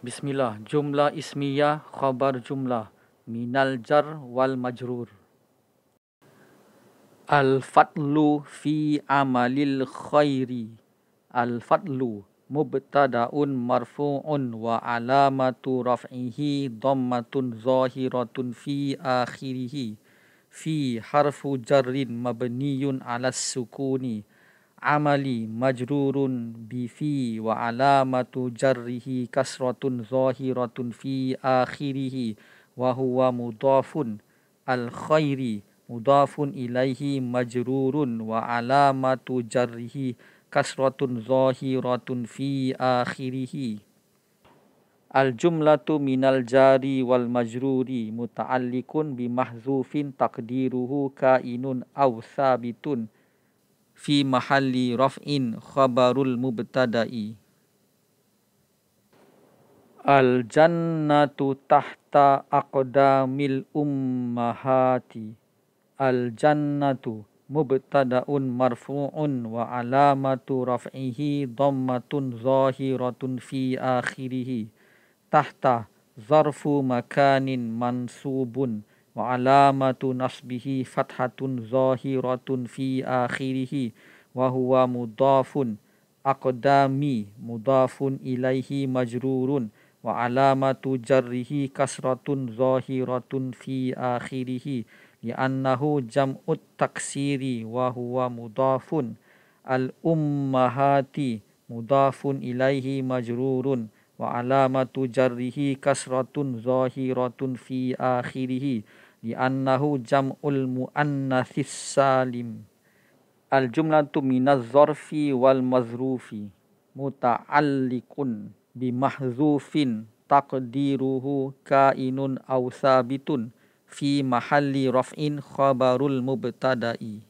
Bismillah. Jumlah ismiyah khabar jumlah. Minal jar wal majrur. al fatlu fi amalil khairi. al fatlu mubtada'un marfu'un wa alamatu raf'ihi dhammatun zahiratun fi akhirihi. Fi harfu jarrin mabniyun alas sukuni amali majrurun bifi wa alamatu jarrihi kasratun zahiratun fi akhirih wa huwa mudafun al khairi mudafun ilaihi majrurun wa alamatu jarrihi kasratun zahiratun fi akhirih al jumlatu al jari wal majruri mutaalliqun bi mahdhufin taqdiruhu kainun aw thabitun fi mahalli raf'in khabarul mubtada'i. Al jannatu tahta aqdamil ummahati. Al jannatu mubtada'un marfu'un wa alamatu raf'ihi dhammatun zahiratun fi akhirih. Tahta zarfu makanin mansubun wa alamatu nasbihi fathatun zahiratun fi akhirih wa huwa mudafun aqdami mudafun ilaihi majrurun wa alamatu jarrihi kasratun zahiratun fi akhirih li'annahu jam'ut taksiri wa huwa mudafun al ummahati mudafun ilaihi majrurun wa alamatu jarrihi kasratun zahiratun fi akhirih li annahu jam'ul muannatsis salim al jumlatu minaz zarfi wal mazrufi muta'alliqun bi mahdhufin taqdiruhu kainun aw sabitun fi mahalli raf'in khabarul mubtada'i